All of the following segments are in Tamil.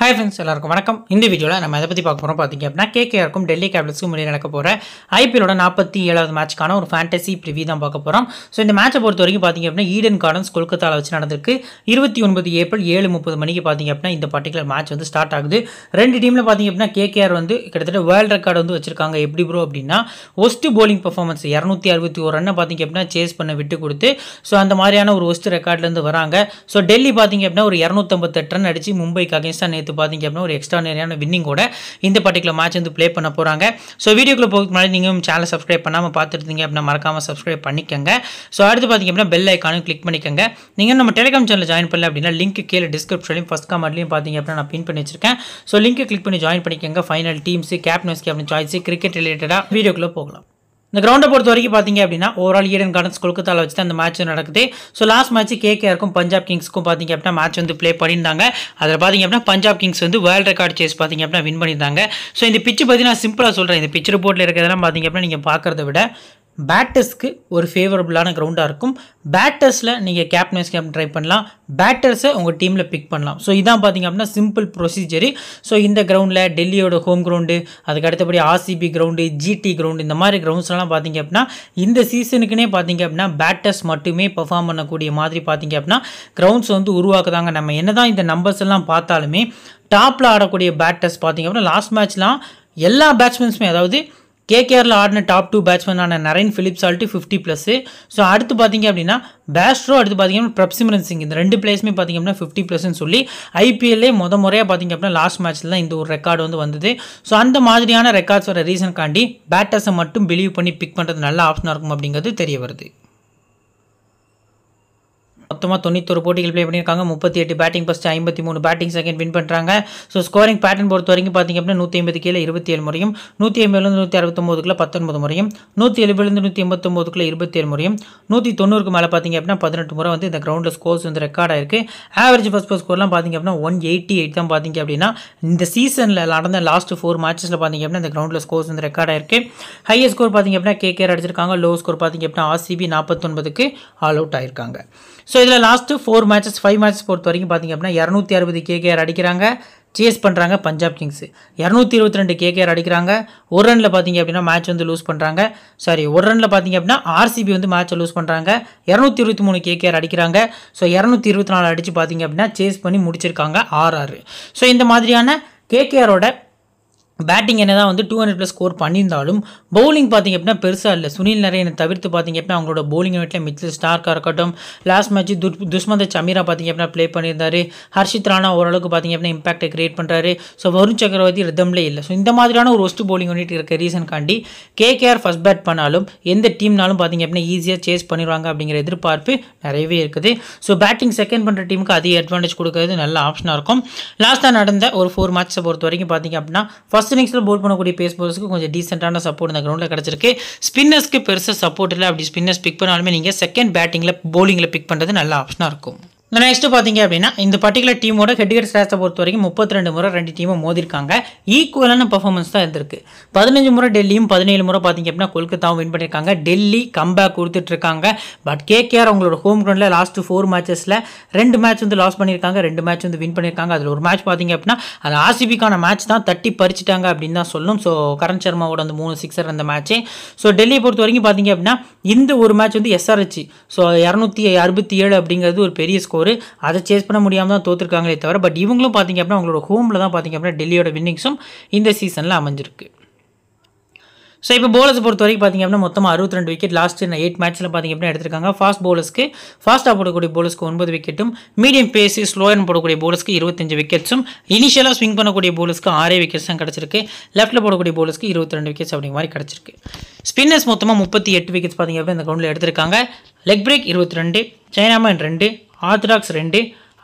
ஹாய் ஃப்ரெண்ட்ஸ் எல்லாருக்கும் வணக்கம் இந்த வீடியோவில் நம்ம அதை பற்றி பார்க்க போகிறோம் பார்த்தீங்க அப்படின்னா கேகேஆருக்கும் டெல்லி கேபிட்டல்ஸுக்கும் முன்னாடி நடக்க போகிற ஐபிஎலோட நாற்பத்தி ஏழாவது மேட்ச்க்கான ஒரு ஃபேண்டசி பிரிவி தான் பார்க்க போகிறோம் ஸோ இந்த மேட்ச்சை பொறுத்த வரைக்கும் பார்த்தீங்க அப்படின்னா ஈடன் கார்டன்ஸ் கொல்கத்தாவில் வச்சு நடந்திருக்கு இருபத்தி ஒன்பது ஏப்ரல் ஏழு முப்பது மணிக்கு பார்த்தீங்க அப்படின்னா இந்த பர்டிகுலர் மேட்ச் வந்து ஸ்டார்ட் ஆகுது ரெண்டு டீமில் பார்த்தீங்க அப்படின்னா கேகேஆர் வந்து கிட்டத்தட்ட வேர்ல்டு ரெக்கார்டு வந்து வச்சிருக்காங்க எப்படி ப்ரோ அப்படின்னா ஒஸ்ட் போலிங் பர்ஃபார்மன்ஸ் இரநூத்தி அறுபத்தி ஒரு ரன்னை பார்த்திங்க அப்படின்னா சேஸ் பண்ண விட்டு கொடுத்து ஸோ அந்த மாதிரியான ஒரு ஒஸ்ட் ரெக்கார்ட்லேருந்து வராங்க ஸோ டெல்லி பார்த்தீங்க அப்படின்னா ஒரு இரநூத்தம்பத்தெட்டு ரன் அடித்து மும்பைக்கு அகேன்ஸ்டாக நேற்று சேர்த்து பார்த்தீங்க அப்படின்னா ஒரு எக்ஸ்ட்ரா வின்னிங் கூட இந்த பர்டிகுலர் மேட்ச் வந்து ப்ளே பண்ண போகிறாங்க ஸோ வீடியோக்குள்ள போகிறதுக்கு முன்னாடி நீங்கள் சேனல் சப்ஸ்கிரைப் பண்ணாமல் பார்த்துருந்தீங்க அப்படின்னா மறக்காமல் சப்ஸ்கிரைப் பண்ணிக்கோங்க ஸோ அடுத்து பார்த்தீங்க அப்படின்னா பெல் ஐக்கானும் கிளிக் பண்ணிக்கோங்க நீங்கள் நம்ம டெலிகிராம் சேனலில் ஜாயின் பண்ணல அப்படின்னா லிங்க் கீழே டிஸ்கிரிப்ஷன்லையும் ஃபஸ்ட் காமெண்ட்லையும் பார்த்தீங்க அப்படின்னா நான் பின் பண்ணி வச்சிருக்கேன் ஸோ லிங்க்கை கிளிக் பண்ணி ஜாயின் பண்ணிக்கோங்க ஃபைனல் டீம்ஸ் கேப்னஸ் அப்படின்னு சாய்ஸு கிரிக்கெட் ரிலேட்டடாக வீடியோக்குள்ளே போகலாம் இந்த கிரவுண்டை பொறுத்த வரைக்கும் பார்த்தீங்க அப்படின்னா ஓவரால் ஈடன் கார்டன்ஸ் கொல்கத்தாவில் வச்சு தான் அந்த மேட்ச் நடக்குது ஸோ லாஸ்ட் மேட்ச் கேகேஆருக்கும் பஞ்சாப் கிங்ஸ்க்கும் பார்த்தீங்க அப்படின்னா மேட்ச் வந்து ப்ளே பண்ணியிருந்தாங்க அதில் பார்த்தீங்க அப்படின்னா பஞ்சாப் கிங்ஸ் வந்து வேர்ல்டு ரெக்கார்ட் சேஸ் பார்த்தீங்க அப்படின்னா வின் பண்ணியிருந்தாங்க ஸோ இந்த பிச்சு பற்றி நான் சிம்பிளாக சொல்கிறேன் இந்த பிச்சு ரிப்போர்ட்டில் இருக்கிறதெல்லாம் பார்த்தீங்க அப்படின்னா நீங்கள் பார்க்குறத விட பேட்டர்ஸ்க்கு ஒரு ஃபேவரபுளான கிரவுண்டாக இருக்கும் பேட்டர்ஸில் நீங்கள் கேப்டன்ஸ் கேப் ட்ரை பண்ணலாம் பேட்டர்ஸை உங்கள் டீமில் பிக் பண்ணலாம் ஸோ இதான் பார்த்திங்க அப்படின்னா சிம்பிள் ப்ரொசீஜரு ஸோ இந்த கிரவுண்டில் டெல்லியோட ஹோம் கிரவுண்டு அதுக்கு அடுத்தபடி ஆர்சிபி கிரவுண்டு ஜிடி கிரவுண்டு இந்த மாதிரி கிரவுண்ட்ஸ்லாம் பார்த்திங்க அப்படின்னா இந்த சீசனுக்குனே பார்த்திங்க அப்படின்னா பேட்டர்ஸ் மட்டுமே பர்ஃபார்ம் பண்ணக்கூடிய மாதிரி பார்த்திங்க அப்படின்னா கிரவுண்ட்ஸ் வந்து உருவாக்குதாங்க நம்ம என்ன தான் இந்த நம்பர்ஸ் எல்லாம் பார்த்தாலுமே டாப்பில் ஆடக்கூடிய பேட்டர்ஸ் பார்த்திங்க அப்படின்னா லாஸ்ட் மேட்ச்லாம் எல்லா பேட்ஸ்மேன்ஸுமே அதாவது கேகேஆரில் ஆடின டாப் டூ பேட்ஸ்மேனான நரேன் ஃபிலிப்ஸ் ஆல்ட்டு ஃபிஃப்டி ப்ளஸ் ஸோ அடுத்து பார்த்தீங்க அப்படின்னா பேஸ்ட்ரோ அடுத்து பார்த்தீங்கன்னா பிரப்சிமரன் சிங் இந்த ரெண்டு பிளேஸுமே பார்த்தீங்க அப்படின்னா ஃபிஃப்டி ப்ளஸ்ன்னு சொல்லி ஐபிஎல்லே முத முறையாக பார்த்தீங்க அப்படின்னா லாஸ்ட் மேட்ச்சில் தான் இந்த ஒரு ரெக்கார்டு வந்து வந்தது ஸோ அந்த மாதிரியான ரெக்கார்ட்ஸ் வர ரீசன் காண்டி பேட்டர்ஸை மட்டும் பிலீவ் பண்ணி பிக் பண்ணுறது நல்ல ஆப்ஷனாக இருக்கும் அப்படிங்கிறது தெரிய வருது மொத்தமாக தொண்ணூத்தொரு போட்டிகள் ப்ளே பண்ணியிருக்காங்க முப்பத்தி எட்டு பேட்டிங் ஃபஸ்ட் ஐம்பத்தி மூணு பேட்டிங் செகண்ட் வின் பண்ணுறாங்க ஸோ ஸ்கோரிங் பேட்டர்ன் பொறுத்த வரைக்கும் பார்த்திங்க அப்படின்னா நூற்றி ஐம்பது கீழே இருபத்தி ஏழு முறையும் நூற்றி ஐம்பதுலேருந்து நூற்றி அறுபத்தொம்போதுக்குள்ள பத்தொன்பது முறையும் நூற்றி எழுபதுலேருந்து நூற்றி எண்பத்தொம்போதுக்குள்ள இருபத்தி ஏழு முறையும் நூற்றி தொண்ணூறுக்கு மேலே பார்த்திங்க அப்படின்னா பதினெட்டு முறை வந்து இந்த கிரௌண்டில் ஸ்கோர்ஸ் வந்து ரெக்கார்டாக இருக்குது ஆவரேஜ் ஃபஸ்ட் ஃபஸ்ட் ஸ்கோர்லாம் பார்த்திங்க அப்படின்னா ஒன் எயிட்டி எயிட் தான் பார்த்திங்க அப்படின்னா இந்த சீசனில் நடந்த லாஸ்ட் ஃபோர் மேட்சஸில் பார்த்திங்க அப்படின்னா இந்த கிரௌண்டில் ஸ்கோர்ஸ் வந்து ரெக்கார்டாக இருக்குது ஹையஸ்ட் ஸ்கோர் பார்த்திங்க அப்படின்னா கே கேர் அடிச்சிருக்காங்க லோ ஸ்கோர் பார்த்திங்க அப்படின்னா ஆர்சிபி நாற்பத்தொன்பதுக்கு ஆல் அவுட் ஆயிருக்காங்க ஸோ இதில் last four matches five matches பொறுத்த வரைக்கும் பார்த்திங்க அப்படின்னா இரநூத்தி அறுபது கேகேஆர் அடிக்கிறாங்க சேஸ் பண்ணுறாங்க பஞ்சாப் கிங்ஸு இரநூத்தி இருபத்தி ரெண்டு கேகேஆர் அடிக்கிறாங்க ஒரு ரனில் பார்த்திங்க அப்படின்னா மேட்ச் வந்து லூஸ் பண்ணுறாங்க சாரி ஒரு ரனில் பார்த்திங்க அப்படின்னா ஆர்சிபி வந்து மேட்ச்சை லூஸ் பண்ணுறாங்க இரநூத்தி இருபத்தி மூணு கேகேஆர் அடிக்கிறாங்க ஸோ இரநூத்தி இருபத்தி நாலு அடித்து பார்த்திங்க அப்படின்னா சேஸ் பண்ணி முடிச்சிருக்காங்க ஆறு ஆறு ஸோ இந்த மாதிரியான கேகேஆரோட பேட்டிங் என்ன தான் வந்து டூ ஹண்ட்ரட் ப்ளஸ் ஸ்கோர் பண்ணியிருந்தாலும் பவுலிங் பார்த்திங்க அப்படின்னா பெருசாக இல்லை சுனில் நரேனை தவிர்த்து பார்த்திங்க அப்படின்னா அவங்களோட பவுலிங் வீட்டில் மிச்சல் ஸ்டார்க்காக இருக்கட்டும் லாஸ்ட் மேட்ச் துர் துஷ்மந்த சமீரா பார்த்திங்க அப்படின்னா ப்ளே பண்ணியிருந்தாரு ஹர்ஷித் ராணா ஓரளவுக்கு பார்த்திங்க அப்படின்னா இம்பாக்டை கிரியேட் பண்ணுறாரு ஸோ வருண் சக்கரவர்த்தி ரிதம்லே இல்லை ஸோ இந்த மாதிரியான ஒரு ஒஸ்ட் பவுலிங் யூனிட் இருக்க கே கேகேஆர் ஃபஸ்ட் பேட் பண்ணாலும் எந்த டீம்னாலும் பார்த்திங்க அப்படின்னா ஈஸியாக சேஸ் பண்ணிடுவாங்க அப்படிங்கிற எதிர்பார்ப்பு நிறையவே இருக்குது ஸோ பேட்டிங் செகண்ட் பண்ணுற டீமுக்கு அதிக அட்வான்டேஜ் கொடுக்கறது நல்ல ஆப்ஷனாக இருக்கும் லாஸ்ட்டாக நடந்த ஒரு ஃபோர் மேட்ச்சை பொறுத்த வரைக்கும் பார்த்திங்க அப்படின்னா ஃபஸ்ட் ஃபஸ்ட் இன்னிங்ஸில் போல் பண்ணக்கூடிய பேஸ் போலர்ஸ்க்கு கொஞ்சம் டீசென்ட்டான சப்போர்ட் இந்த கிரௌண்டில் கிடச்சிருக்கு ஸ்பின்னர்ஸ்க்கு பெருசாக சப்போர்ட் இல்லை அப்படி ஸ்பின்னர்ஸ் பிக் பண்ணாலுமே நீங்கள் செகண்ட் பேட்டிங்கில் போலிங்கில் பிக் பண்ணுறது நல்ல ஆப்ஷனாக இருக்கும் இந்த நெக்ஸ்ட் பார்த்தீங்க அப்படின்னா இந்த பர்டிகுலர் டீமோட ஹெட்கேட் ஸ்டாட்ஸை பொறுத்த வரைக்கும் முப்பத்தி ரெண்டு முறை ரெண்டு டீமும் மோதிருக்காங்க ஈக்குவலான பர்ஃபார்மன்ஸ் தான் இருந்திருக்கு பதினஞ்சு முறை டெல்லியும் பதினேழு முறை பார்த்தீங்க அப்படின்னா கொல்கத்தாவும் வின் பண்ணியிருக்காங்க டெல்லி கம்பேக் கொடுத்துட்டு இருக்காங்க பட் கேகேஆர் அவங்களோட ஹோம் கிரவுண்டில் லாஸ்ட் ஃபோர் மேட்சஸில் ரெண்டு மேட்ச் வந்து லாஸ் பண்ணியிருக்காங்க ரெண்டு மேட்ச் வந்து வின் பண்ணியிருக்காங்க அதில் ஒரு மேட்ச் பார்த்தீங்க அப்படின்னா அது ஆர்சிபிக்கான மேட்ச் தான் தட்டி பறிச்சிட்டாங்க அப்படின்னு தான் சொல்லும் ஸோ கரண் சர்மாவோட அந்த மூணு சிக்ஸர் அந்த மேட்ச்சே ஸோ டெல்லியை பொறுத்த வரைக்கும் பார்த்தீங்க அப்படின்னா இந்த ஒரு மேட்ச் வந்து எஸ்ஆர்ஹெச் ஸோ இரநூத்தி அறுபத்தி ஏழு அப்படிங்கிறது ஒரு பெரிய ஸ்கோர் ஸ்கோர் அதை சேஸ் பண்ண முடியாமல் தான் தோற்றுருக்காங்களே தவிர பட் இவங்களும் பார்த்திங்க அப்படின்னா அவங்களோட ஹோமில் தான் பார்த்திங்க அப்படின்னா டெல்லியோட வின்னிங்ஸும் இந்த சீசனில் அமைஞ்சிருக்கு ஸோ இப்போ போலர்ஸ் பொறுத்த வரைக்கும் பார்த்திங்க அப்படின்னா மொத்தமாக அறுபத்தி ரெண்டு விக்கெட் லாஸ்ட் நான் எயிட் மேட்ச்சில் பார்த்திங்க அப்படின்னா எடுத்திருக்காங்க ஃபாஸ்ட் போலர்ஸ்க்கு ஃபாஸ்ட்டாக போடக்கூடிய போலர்ஸ்க்கு ஒன்பது விக்கெட்டும் மீடியம் பேஸு ஸ்லோயன் போடக்கூடிய போலர்ஸ்க்கு இருபத்தஞ்சு விக்கெட்ஸும் இனிஷியலாக ஸ்விங் பண்ணக்கூடிய போலர்ஸ்க்கு ஆறே விக்கெட்ஸ் தான் கிடச்சிருக்கு லெஃப்ட்டில் போடக்கூடிய போலர்ஸ்க்கு இருபத்தி ரெண்டு விக்கெட்ஸ் அப்படிங்கிற மாதிரி கிடச்சிருக்கு ஸ்பின்னர்ஸ் மொத்தமாக முப்பத்தி எட்டு விக்கெட்ஸ் பார்த்திங்க அப்படின்னா இந்த கிரௌண்டில் எடுத்திருக்காங்க லெக் பிரேக் இருபத்தி ரெண்டு சைனாமேன் ரெண்டு ஆர்த்ராக்ஸ் ரெண்டு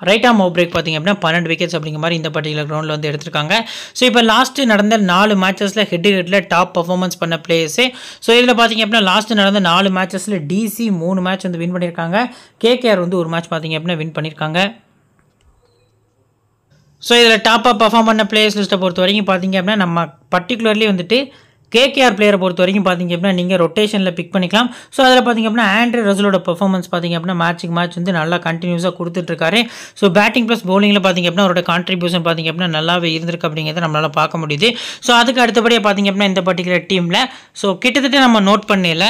ரைட் ஆம் ஓவர் பிரேக் பார்த்திங்க அப்படின்னா பன்னெண்டு விக்கெட்ஸ் அப்படிங்கிற மாதிரி இந்த பர்டிகுலர் கிரௌண்டில் வந்து எடுத்திருக்காங்க ஸோ இப்போ லாஸ்ட்டு நடந்த நாலு மேட்சஸில் ஹெட் ஹெட்டில் டாப் பர்ஃபார்மன்ஸ் பண்ண பிளேயர்ஸே ஸோ இதில் பார்த்திங்க அப்படின்னா லாஸ்ட்டு நடந்த நாலு மேட்சஸில் டிசி மூணு மேட்ச் வந்து வின் பண்ணியிருக்காங்க கேகேஆர் வந்து ஒரு மேட்ச் பார்த்திங்க அப்படின்னா வின் பண்ணியிருக்காங்க ஸோ இதில் டாப்பாக பர்ஃபார்ம் பண்ண பிளேயர்ஸ் லிஸ்ட்டை பொறுத்த வரைக்கும் பார்த்திங்க அப்படின்னா நம்ம பர்டிகுலர்லி வந்துட்டு கேகேஆர் பிளேயரை பொறுத்த வரைக்கும் பார்த்தீங்க அப்படின்னா நீங்கள் ரொட்டேஷனில் பிக் பண்ணிக்கலாம் ஸோ அதில் பார்த்தீங்க அப்படின்னா ஆண்ட்ரி ரசலோட பெர்ஃபார்மன்ஸ் பார்த்தீங்க அப்படின்னா மேட்சுக்கு மேட்ச் வந்து நல்லா கண்டினியூஸாக கொடுத்துட்ருக்காரு ஸோ பேட்டிங் ப்ளஸ் பவுலிங்கில் பார்த்தீங்க அப்படின்னா அவரோட கான்ட்ரிபியூஷன் பார்த்தீங்க அப்படின்னா நல்லாவே இருந்திருக்கு அப்படிங்கிறத நம்மளால் பார்க்க முடியுது ஸோ அதுக்கு அடுத்தபடியாக பார்த்தீங்க அப்படின்னா இந்த பர்டிகுலர் டீமில் ஸோ கிட்டத்தட்ட நம்ம நோட் பண்ணல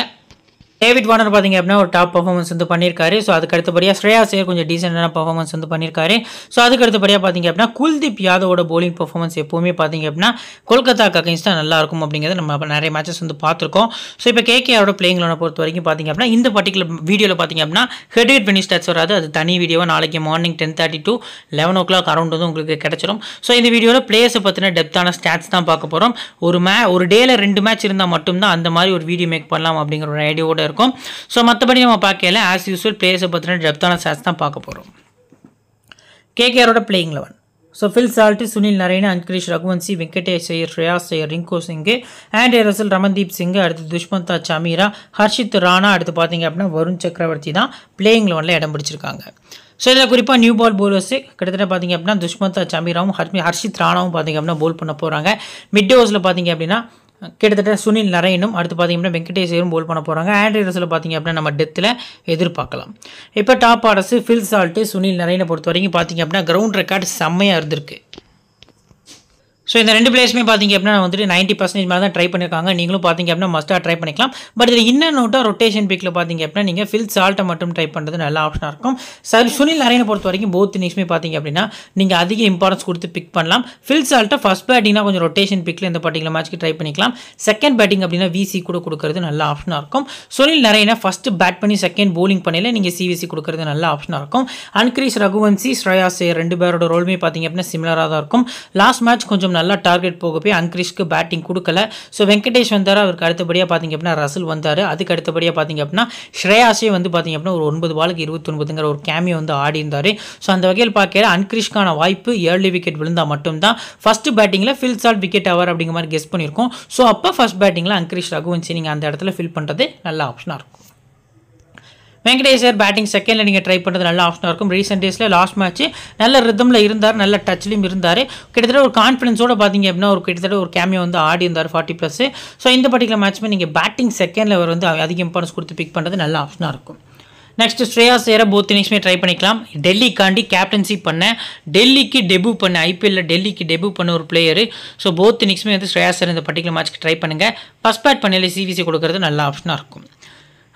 டேவிட் வார்னர் பார்த்தீங்க அப்படின்னா ஒரு டாப் பர்ஃபார்மன்ஸ் வந்து பண்ணியிருக்காரு ஸோ அதுக்கு அடுத்தபடியாக ஸ்ரேயா சேர் கொஞ்சம் டீசென்டான பர்ஃபார்மன்ஸ் வந்து பண்ணியிருக்காரு ஸோ அதுக்கு அடுத்தபடியாக பார்த்தீங்க அப்படின்னா குல்தீப் யாதவோட போலிங் பர்ஃபார்மன்ஸ் எப்போவுமே பார்த்தீங்க அப்படின்னா கொல்கத்தா கொல்கத்தாக்கு தான் நல்லாயிருக்கும் அப்படிங்கிறது நம்ம நிறைய மேட்சஸ் வந்து பார்த்துருக்கோம் ஸோ இப்போ கே கேஆரோட பிளேயிங் லோனை பொறுத்த வரைக்கும் பார்த்தீங்க அப்படின்னா இந்த பர்டிகுலர் வீடியோவில் பார்த்தீங்க அப்படின்னா ஹெட்ரேட் ஹெட் வினி வராது அது தனி வீடியோவாக நாளைக்கு morning ten thirty to eleven o'clock around வந்து உங்களுக்கு கிடச்சிடும் ஸோ இந்த வீடியோவில் பிளேயர்ஸை பற்றின டெப்த்தான ஸ்டாட்ஸ் தான் பார்க்க போகிறோம் ஒரு மே ஒரு டேயில் ரெண்டு மேட்ச் இருந்தால் மட்டும்தான் அந்த மாதிரி ஒரு வீடியோ மேக் பண்ணலாம் அப்படிங்கிற ஒரு ஐடியோட இருக்கும் ஸோ மற்றபடி நம்ம பார்க்கல ஆஸ் யூஸ்வல் பிளேயர்ஸை பற்றின டெப்தான சாட்ஸ் தான் பார்க்க போகிறோம் கேகேஆரோட playing eleven so Phil Salt Sunil நரேனா அன்கிரீஷ் ரகுவன்சி வெங்கடேஷ் ஐயர் ஸ்ரேயாஸ் ஐயர் ரிங்கோ சிங்கு ஆண்ட்ரே ரசல் ரமன்தீப் சிங்கு அடுத்து துஷ்மந்தா சமீரா ஹர்ஷித் ராணா அடுத்து பார்த்தீங்க அப்படின்னா வருண் சக்கரவர்த்தி தான் பிளேயிங் லெவனில் இடம் பிடிச்சிருக்காங்க ஸோ இதில் குறிப்பாக நியூ பால் போலர்ஸு கிட்டத்தட்ட பார்த்திங்க அப்படின்னா துஷ்மந்தா சமீராவும் ஹர்ஷித் ராணாவும் பார்த்திங்க அப்படின்னா போல் பண்ண போகிறாங்க மிட் ஓவர்ஸில் பார்த்திங்க அப்படின்னா கிட்டத்தட்ட சுனில் நரேனும் அடுத்து பார்த்தீங்கன்னா வெங்கடேஸ்வரும் போல் பண்ண போகிறாங்க ஆண்ட்ரி பார்த்தீங்க அப்படின்னா நம்ம டெத்தில் எதிர்பார்க்கலாம் இப்போ top orders Phil Salt Sunil நரேனை பொறுத்த வரைக்கும் பார்த்தீங்க அப்படின்னா கிரவுண்ட் ரெக்கார்டு செம்மையாக இருந்திருக்கு ஸோ இந்த ரெண்டு பிளேஸுமே பார்த்திங்க அப்படின்னா வந்துட்டு நைன்ட்டி பர்சன்டேஜ் மேலே தான் ட்ரை பண்ணியிருக்காங்க நீங்களும் பார்த்திங்க அப்படின்னா மஸ்ட்டாக ட்ரை பண்ணிக்கலாம் பட் இது இன்னும் நோட்டாக ரொட்டேஷன் பிக்கில் பார்த்திங்க அப்படின்னா நீங்கள் ஃபில் சால்ட்டை மட்டும் ட்ரை பண்ணுறது நல்ல ஆப்ஷனாக இருக்கும் சார் சுனில் நரேனை பொறுத்த வரைக்கும் போத் இன்னிங்ஸுமே பார்த்திங்க அப்படின்னா நீங்கள் அதிக இம்பார்ட்டன்ஸ் கொடுத்து பிக் பண்ணலாம் ஃபில் சால்ட்டை ஃபஸ்ட் பேட்டிங்னா கொஞ்சம் ரொட்டேஷன் பிக்கில் இந்த பர்டிகுலர் மேட்ச்க்கு ட்ரை பண்ணிக்கலாம் செகண்ட் பேட்டிங் அப்படின்னா விசி கூட கொடுக்கறது நல்ல ஆப்ஷனாக இருக்கும் சுனில் நரேனை ஃபஸ்ட்டு பேட் பண்ணி செகண்ட் போலிங் பண்ணியில் நீங்கள் சிவிசி கொடுக்கறது நல்ல ஆப்ஷனாக இருக்கும் அன்கிரீஷ் ரகுவன்சி ஸ்ரேயா சேர் ரெண்டு பேரோட ரோலுமே பார்த்திங்க அப்படின்னா சிமிலராக தான் இருக்கும் லாஸ்ட் மேட்ச் கொஞ்சம் நல்லா டார்கெட் போக போய் அங்க்ரிஷ்க்கு பேட்டிங் கொடுக்கல ஸோ வெங்கடேஷ் வந்தார் அவருக்கு அடுத்தபடியாக பார்த்திங்க அப்படின்னா ரசல் வந்தார் அதுக்கு அடுத்தபடியாக பார்த்திங்க அப்படின்னா ஸ்ரேயாஸே வந்து பார்த்திங்க அப்படின்னா ஒரு ஒன்பது பாலுக்கு இருபத்தொன்பதுங்கிற ஒரு கேமியை வந்து ஆடி இருந்தார் ஸோ அந்த வகையில் பார்க்கல அன்கிரிஷ்கான வாய்ப்பு ஏர்லி விக்கெட் விழுந்தால் மட்டும்தான் ஃபஸ்ட்டு பேட்டிங்கில் ஃபில் சால் விக்கெட் அவர் அப்படிங்கிற மாதிரி கெஸ் பண்ணியிருக்கோம் ஸோ அப்போ ஃபஸ்ட் பேட்டிங்கில் அன்கிரிஷ் ரகுவன்சி நீங்கள் அந்த இடத்துல ஃபில் பண்ணுறது நல்ல ஆப்ஷனாக இருக்கும் வெங்கடேஷர் பேட்டிங் செகண்டில் நீங்கள் ட்ரை பண்ணுறது நல்ல ஆப்ஷனாக இருக்கும் ரீசெண்ட் டேஸில் லாஸ்ட் மேட்ச் நல்ல ரிதமில் இருந்தார் நல்ல டச்லையும் இருந்தார் கிட்டத்தட்ட ஒரு கான்ஃபிடன்ஸோடு பார்த்தீங்க அப்படின்னா ஒரு கிட்டத்தட்ட ஒரு கேமியோ வந்து ஆடி இருந்தார் ஃபார்ட்டி ப்ளஸ் ஸோ இந்த பர்டிகுலர் மேட்ச்மே நீங்கள் பேட்டிங் செகண்டில் அவர் வந்து அதிக இம்பார்ட்டன்ஸ் கொடுத்து பிக் பண்ணுறது நல்ல ஆப்ஷனாக இருக்கும் நெக்ஸ்ட் ஸ்ரேயா சேர போத் இன்னிங்ஸுமே ட்ரை பண்ணிக்கலாம் டெல்லிக்காண்டி கேப்டன்சி பண்ண டெல்லிக்கு டெபு பண்ண ஐபிஎல்ல டெல்லிக்கு டெபு பண்ண ஒரு பிளேயரு ஸோ போத் இன்னிங்ஸுமே வந்து ஸ்ரேயா சேர் இந்த பர்டிகுலர் மேட்ச்க்கு ட்ரை பண்ணுங்கள் ஃபஸ்ட் பேட் பண்ணல சிவிசி கொடுக்கறது நல்ல ஆப்ஷனாக இருக்கும்